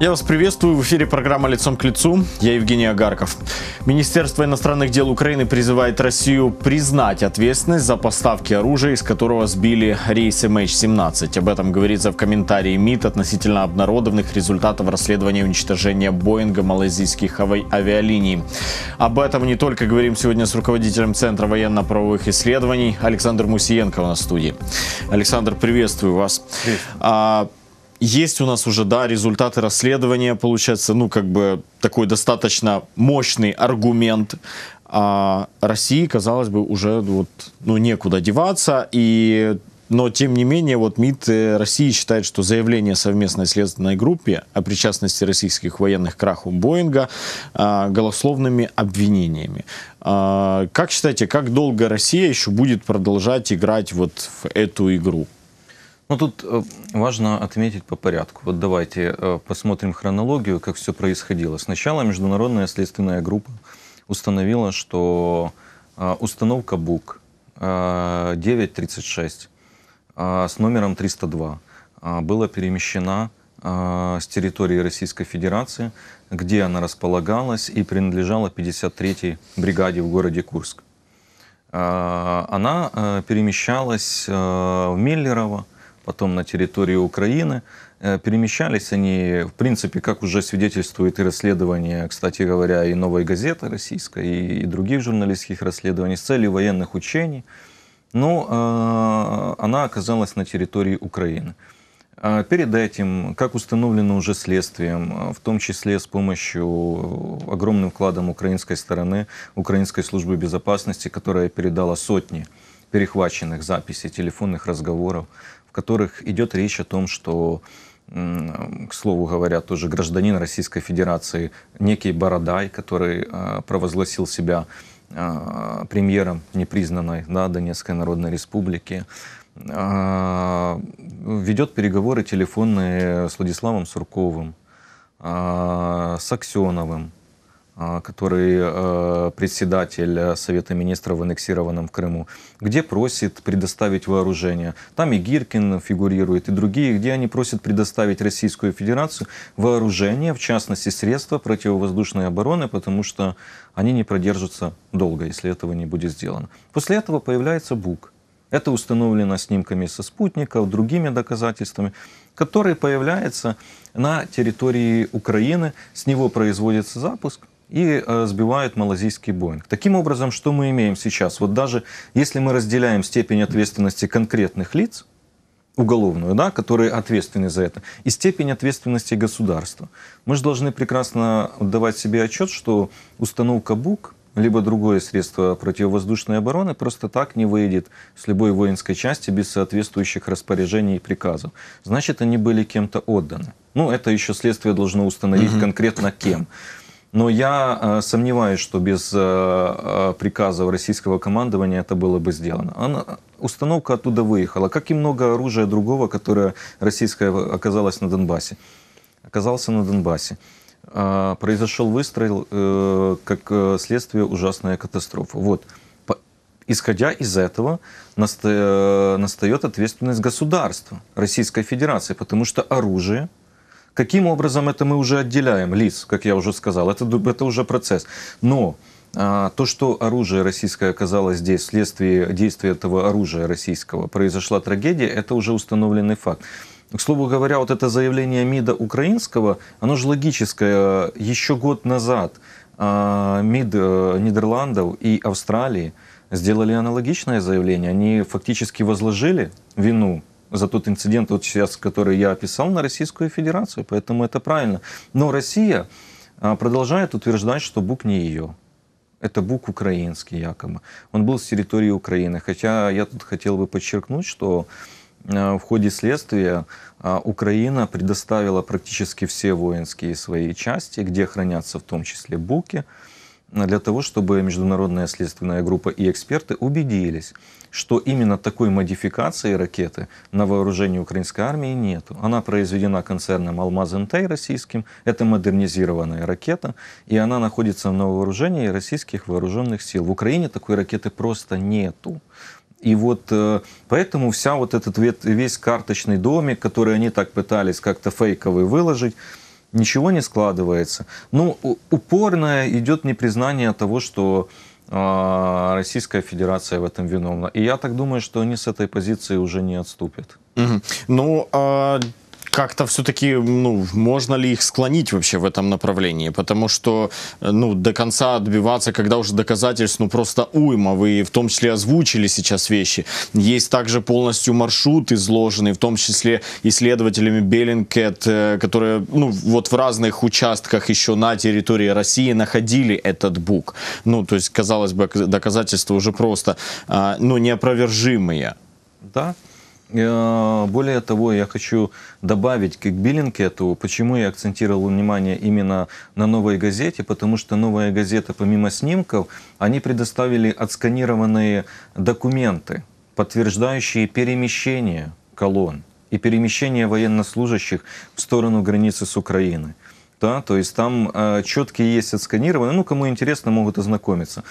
Я вас приветствую. В эфире программа «Лицом к лицу». Я Евгений Агарков. Министерство иностранных дел Украины призывает Россию признать ответственность за поставки оружия, из которого сбили рейс MH17. Об этом говорится в комментарии МИД относительно обнародованных результатов расследования уничтожения Боинга малайзийских авиалиний. Об этом не только говорим сегодня с руководителем Центра военно-правовых исследований Александр Мусиенко у нас в студии. Александр, приветствую вас. Привет. А, есть у нас уже, да, результаты расследования, получается, ну, как бы такой достаточно мощный аргумент. А России, казалось бы, уже вот, ну, некуда деваться, и но, тем не менее, вот МИД России считает, что заявление совместной следственной группе о причастности российских военных к краху Боинга э, голословными обвинениями. Э, как считаете, как долго Россия еще будет продолжать играть вот в эту игру? Ну, тут э, важно отметить по порядку. Вот давайте э, посмотрим хронологию, как все происходило. Сначала международная следственная группа установила, что э, установка БУК 936 с номером 302 была перемещена с территории Российской Федерации, где она располагалась и принадлежала 53-й бригаде в городе Курск. Она перемещалась в Миллерово, потом на территории Украины. Э, перемещались они, в принципе, как уже свидетельствует и расследование, кстати говоря, и «Новой газеты» российской, и, других журналистских расследований, с целью военных учений. Но ну, э, она оказалась на территории Украины. А перед этим, как установлено уже следствием, в том числе с помощью огромным вкладом украинской стороны, украинской службы безопасности, которая передала сотни перехваченных записей телефонных разговоров, в которых идет речь о том, что к слову говоря, тоже гражданин Российской Федерации, некий Бородай, который э, провозгласил себя э, премьером непризнанной да, Донецкой Народной Республики, э, ведет переговоры телефонные с Владиславом Сурковым, с Аксеновым, а, который а, председатель Совета Министров в аннексированном Крыму, где просит предоставить вооружение. Там и Гиркин фигурирует, и другие, где они просят предоставить Российскую Федерацию вооружение, в частности, средства противовоздушной обороны, потому что они не продержатся долго, если этого не будет сделано. После этого появляется БУК. Это установлено снимками со спутников, другими доказательствами, которые появляются на территории Украины. С него производится запуск, и э, сбивает малазийский Боинг. Таким образом, что мы имеем сейчас? Вот даже если мы разделяем степень ответственности конкретных лиц, уголовную, да, которые ответственны за это, и степень ответственности государства. Мы же должны прекрасно давать себе отчет, что установка БУК, либо другое средство противовоздушной обороны просто так не выйдет с любой воинской части без соответствующих распоряжений и приказов. Значит, они были кем-то отданы. Ну, это еще следствие должно установить конкретно кем. Но я э, сомневаюсь, что без э, э, приказов российского командования это было бы сделано. Она, установка оттуда выехала. Как и много оружия другого, которое российское оказалось на Донбассе. Оказался на Донбассе. А, произошел выстрел, как следствие ужасная катастрофа. Вот. Исходя из этого, настает ответственность государства Российской Федерации, потому что оружие – Каким образом это мы уже отделяем? Лиц, как я уже сказал, это, это уже процесс. Но а, то, что оружие российское оказалось здесь, вследствие действия этого оружия российского, произошла трагедия, это уже установленный факт. К слову говоря, вот это заявление МИДа украинского, оно же логическое. Еще год назад а, МИД э, Нидерландов и Австралии сделали аналогичное заявление. Они фактически возложили вину за тот инцидент, вот сейчас, который я описал, на Российскую Федерацию. Поэтому это правильно. Но Россия а, продолжает утверждать, что Бук не ее. Это Бук украинский якобы. Он был с территории Украины. Хотя я тут хотел бы подчеркнуть, что а, в ходе следствия а, Украина предоставила практически все воинские свои части, где хранятся в том числе буки для того, чтобы международная следственная группа и эксперты убедились, что именно такой модификации ракеты на вооружении украинской армии нету. Она произведена концерном «Алмаз НТ» российским, это модернизированная ракета, и она находится на вооружении российских вооруженных сил. В Украине такой ракеты просто нету. И вот э, поэтому вся вот этот весь карточный домик, который они так пытались как-то фейковый выложить, ничего не складывается. Ну, упорное идет непризнание того, что а, Российская Федерация в этом виновна. И я так думаю, что они с этой позиции уже не отступят. Угу. Ну, а как-то все-таки, ну, можно ли их склонить вообще в этом направлении? Потому что, э, ну, до конца отбиваться, когда уже доказательств, ну, просто уйма. Вы в том числе озвучили сейчас вещи. Есть также полностью маршрут изложенный, в том числе исследователями Беллингкет, э, которые, ну, вот в разных участках еще на территории России находили этот бук. Ну, то есть, казалось бы, доказательства уже просто, а, ну, неопровержимые. Да, Э, более того, я хочу добавить к Биллингету, почему я акцентировал внимание именно на «Новой газете», потому что «Новая газета», помимо снимков, они предоставили отсканированные документы, подтверждающие перемещение колонн и перемещение военнослужащих в сторону границы с Украиной. Да, то есть там э, четкие есть отсканированные, ну, кому интересно, могут ознакомиться.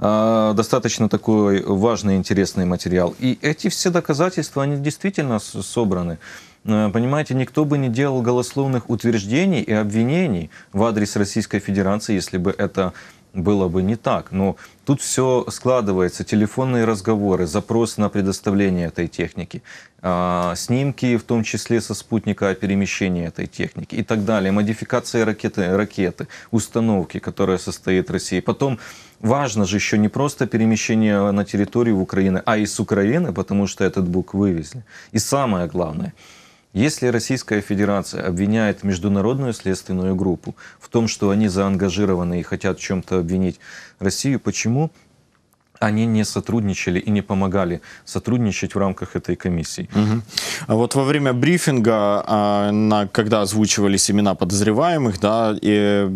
Э, достаточно такой важный, интересный материал. И эти все доказательства, они действительно собраны. Э, понимаете, никто бы не делал голословных утверждений и обвинений в адрес Российской Федерации, если бы это было бы не так. Но тут все складывается. Телефонные разговоры, запрос на предоставление этой техники, а, снимки, в том числе со спутника о перемещении этой техники и так далее. Модификация ракеты, ракеты установки, которая состоит России. Потом важно же еще не просто перемещение на территорию Украины, а из Украины, потому что этот бук вывезли. И самое главное – если Российская Федерация обвиняет международную следственную группу в том, что они заангажированы и хотят в чем-то обвинить Россию, почему они не сотрудничали и не помогали сотрудничать в рамках этой комиссии. Угу. А вот во время брифинга, а, на, когда озвучивались имена подозреваемых, да, и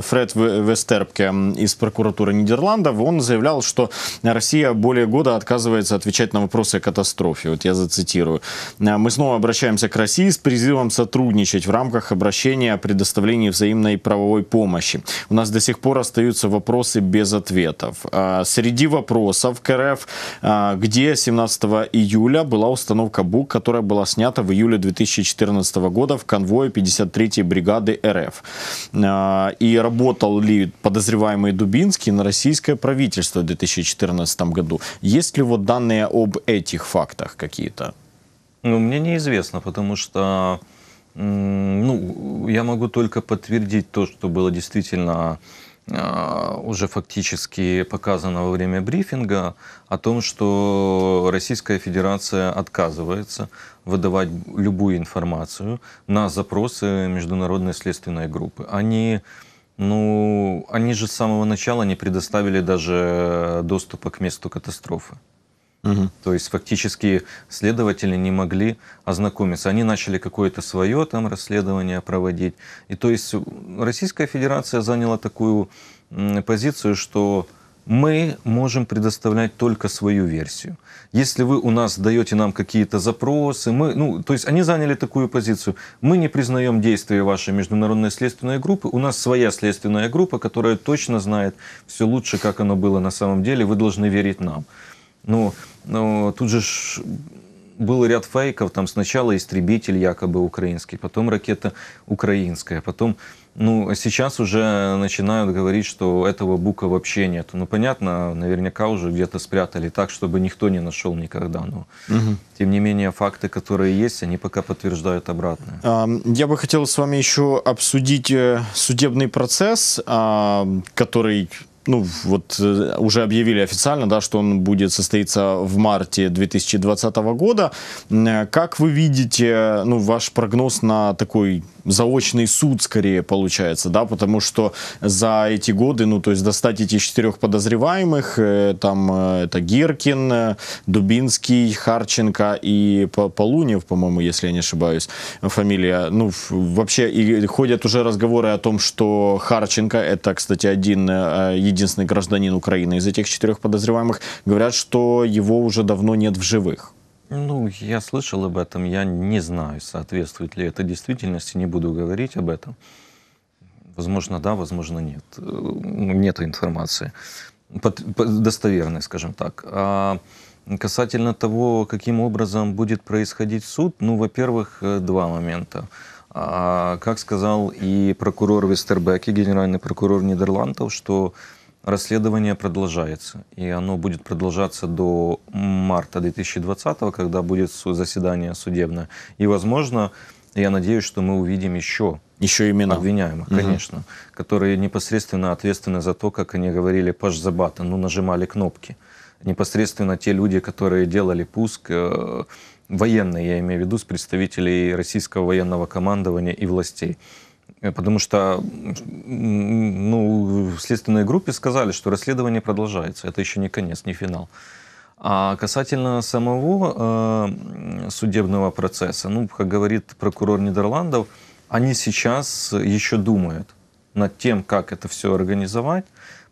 Фред Вестерпке из прокуратуры Нидерландов, он заявлял, что Россия более года отказывается отвечать на вопросы о катастрофе. Вот я зацитирую. «Мы снова обращаемся к России с призывом сотрудничать в рамках обращения о предоставлении взаимной правовой помощи. У нас до сих пор остаются вопросы без ответов. А, среди вопросов вопросов к РФ, а, где 17 июля была установка БУК, которая была снята в июле 2014 года в конвое 53-й бригады РФ. А, и работал ли подозреваемый Дубинский на российское правительство в 2014 году? Есть ли вот данные об этих фактах какие-то? Ну, мне неизвестно, потому что ну, я могу только подтвердить то, что было действительно а, уже фактически показано во время брифинга о том, что Российская Федерация отказывается выдавать любую информацию на запросы международной следственной группы. Они, ну, они же с самого начала не предоставили даже доступа к месту катастрофы. Угу. То есть фактически следователи не могли ознакомиться. Они начали какое-то свое там расследование проводить. И то есть Российская Федерация заняла такую позицию, что мы можем предоставлять только свою версию. Если вы у нас даете нам какие-то запросы, мы, ну, то есть они заняли такую позицию. Мы не признаем действия вашей международной следственной группы. У нас своя следственная группа, которая точно знает все лучше, как оно было на самом деле. Вы должны верить нам. Ну, Но но ну, тут же был ряд фейков, там сначала истребитель якобы украинский, потом ракета украинская, потом, ну, а сейчас уже начинают говорить, что этого бука вообще нет. Ну, понятно, наверняка уже где-то спрятали так, чтобы никто не нашел никогда, но угу. тем не менее факты, которые есть, они пока подтверждают обратное. Я бы хотел с вами еще обсудить э, судебный процесс, который ну, вот э, уже объявили официально, да, что он будет состоиться в марте 2020 года. Э, как вы видите, э, ну, ваш прогноз на такой заочный суд скорее получается, да, потому что за эти годы, ну, то есть достать эти четырех подозреваемых, э, там э, это Гиркин, э, Дубинский, Харченко и Полунев, по-моему, если я не ошибаюсь, фамилия, ну, вообще и ходят уже разговоры о том, что Харченко, это, кстати, один, единственный гражданин Украины из этих четырех подозреваемых, говорят, что его уже давно нет в живых. Ну, я слышал об этом, я не знаю, соответствует ли это действительности, не буду говорить об этом. Возможно, да, возможно, нет. Э, нет информации под, под, достоверной, скажем так. А касательно того, каким образом будет происходить суд, ну, во-первых, э, два момента. А, как сказал и прокурор Вестербеки, генеральный прокурор Нидерландов, что Расследование продолжается, и оно будет продолжаться до марта 2020, когда будет заседание судебное. И, возможно, я надеюсь, что мы увидим еще еще имена. Обвиняемых, угу. конечно, которые непосредственно ответственны за то, как они говорили Паш Забата, ну, нажимали кнопки. Непосредственно те люди, которые делали пуск, э, военные, я имею в виду, с представителей российского военного командования и властей. Э, потому что ну, в следственной группе сказали, что расследование продолжается. Это еще не конец, не финал. А касательно самого э, судебного процесса, ну, как говорит прокурор Нидерландов, они сейчас еще думают над тем, как это все организовать,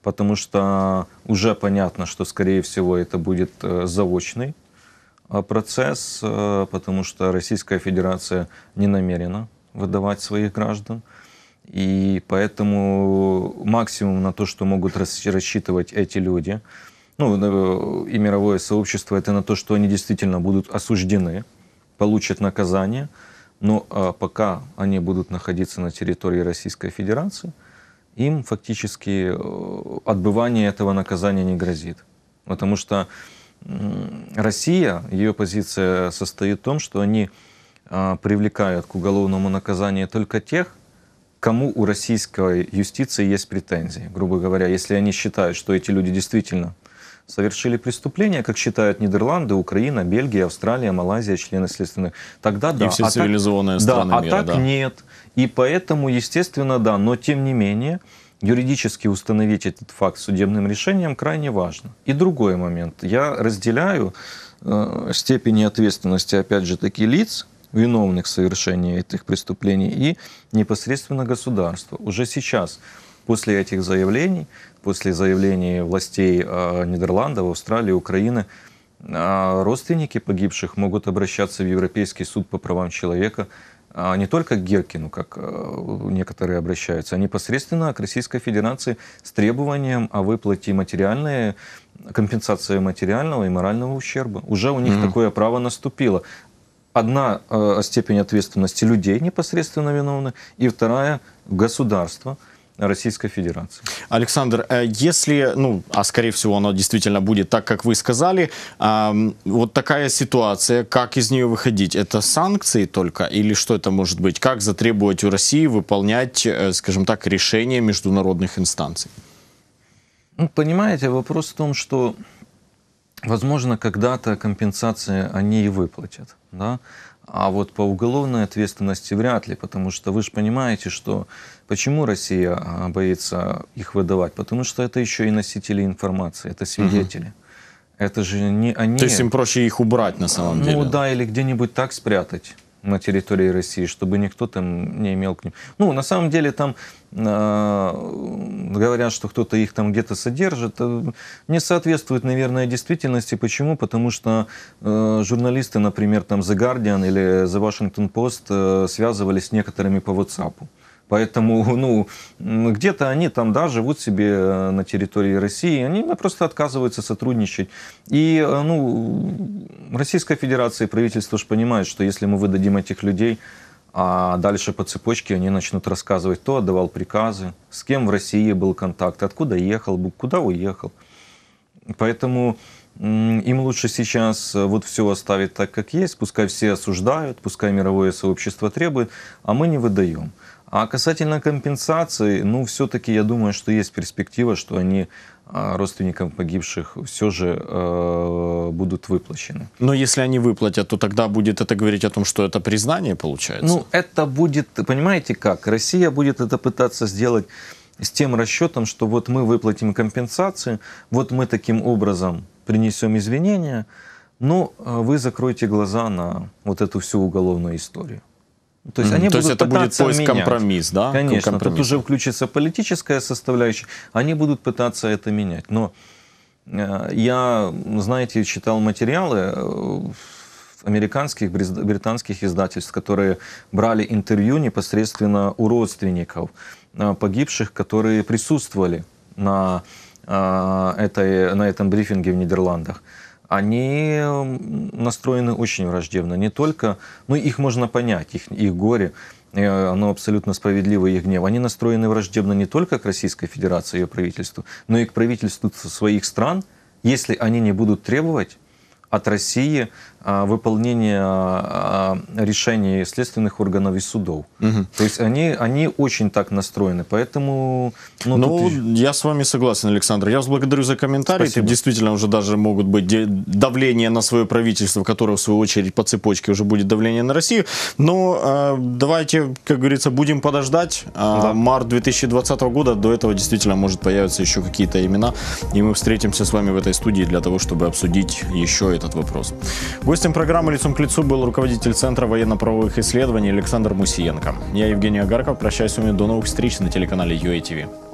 потому что уже понятно, что, скорее всего, это будет э, заочный э, процесс, потому что Российская Федерация не намерена выдавать своих граждан. И поэтому максимум на то, что могут рассчитывать эти люди, ну, э, и мировое сообщество, это на то, что они действительно будут осуждены, получат наказание, но а пока они будут находиться на территории Российской Федерации, им фактически э, отбывание этого наказания не грозит. Потому что Россия, ее позиция состоит в том, что они а, привлекают к уголовному наказанию только тех, кому у российской юстиции есть претензии, грубо говоря, если они считают, что эти люди действительно совершили преступление, как считают Нидерланды, Украина, Бельгия, Австралия, Малайзия, члены следственных, тогда да. И все а цивилизованные так, страны да, мира, а так да. нет. И поэтому, естественно, да, но тем не менее, юридически установить этот факт судебным решением крайне важно. И другой момент. Я разделяю э, степени ответственности, опять же, таких лиц, виновных в совершении этих преступлений и непосредственно государство. Уже сейчас, после этих заявлений, после заявлений властей а, Нидерландов, Австралии, Украины, а, родственники погибших могут обращаться в Европейский суд по правам человека а, не только к Геркину, как некоторые обращаются, а непосредственно к Российской Федерации с требованием о выплате материальной компенсации материального и морального ущерба. Уже у них mm-hmm. такое право наступило одна э, степень ответственности людей непосредственно виновны, и вторая государство. Российской Федерации. Александр, э, если, ну, а скорее всего оно действительно будет так, как вы сказали, э, вот такая ситуация, как из нее выходить? Это санкции только или что это может быть? Как затребовать у России выполнять, э, скажем так, решения международных инстанций? Ну, понимаете, вопрос в том, что Возможно, когда-то компенсации они и выплатят, да? А вот по уголовной ответственности вряд ли, потому что вы же понимаете, что почему Россия а, боится их выдавать? Потому что это еще и носители информации, это свидетели. Угу. Это же не они. То есть им проще их убрать на самом ну деле. Ну да, или где-нибудь так спрятать на территории России, чтобы никто там не имел к ним. Ну, на самом деле там э, говорят, что кто-то их там где-то содержит, э, не соответствует, наверное, действительности. Почему? Потому что э, журналисты, например, там The Guardian или The Washington Post э, связывались с некоторыми по WhatsApp. Поэтому, ну, где-то они там, да, живут себе э, на территории России, они ну, просто отказываются сотрудничать. И, э, ну, Российская Федерация и правительство же понимают, что если мы выдадим этих людей, а дальше по цепочке они начнут рассказывать, кто отдавал приказы, с кем в России был контакт, откуда ехал, куда уехал. Поэтому им лучше сейчас э, вот все оставить так, как есть, пускай все осуждают, пускай мировое сообщество требует, а мы не выдаем. А касательно компенсации, ну, все-таки я думаю, что есть перспектива, что они а, родственникам погибших все же э, будут выплачены. Но если они выплатят, то тогда будет это говорить о том, что это признание получается? Ну, это будет, понимаете как, Россия будет это пытаться сделать с тем расчетом, что вот мы выплатим компенсации, вот мы таким образом принесем извинения, но ну, а вы закройте глаза на вот эту всю уголовную историю. То есть, mm-hmm. они То будут есть это будет поиск менять. компромисс, да? Конечно, компромисс. тут уже включится политическая составляющая, они будут пытаться это менять. Но э, я, знаете, читал материалы э, американских, британских издательств, которые брали интервью непосредственно у родственников э, погибших, которые присутствовали на, этой, на этом брифинге в Нидерландах они настроены очень враждебно. Не только, ну их можно понять, их, их горе, э, оно абсолютно справедливо, их гнев. Они настроены враждебно не только к Российской Федерации, ее правительству, но и к правительству своих стран, если они не будут требовать от России а, выполнения а, а, решений следственных органов и судов. Угу. То есть они, они очень так настроены, поэтому... Ну, ну тут... я с вами согласен, Александр. Я вас благодарю за комментарии. Спасибо. Тут действительно уже даже могут быть давление на свое правительство, которое в свою очередь по цепочке уже будет давление на Россию. Но э, давайте, как говорится, будем подождать. Э, да. Март 2020 года, до этого действительно может появиться еще какие-то имена, и мы встретимся с вами в этой студии для того, чтобы обсудить еще этот вопрос. Гостем программы «Лицом к лицу» был руководитель Центра военно-правовых исследований Александр Мусиенко. Я Евгений Агарков. Прощаюсь с вами до новых встреч на телеканале ЮАТВ.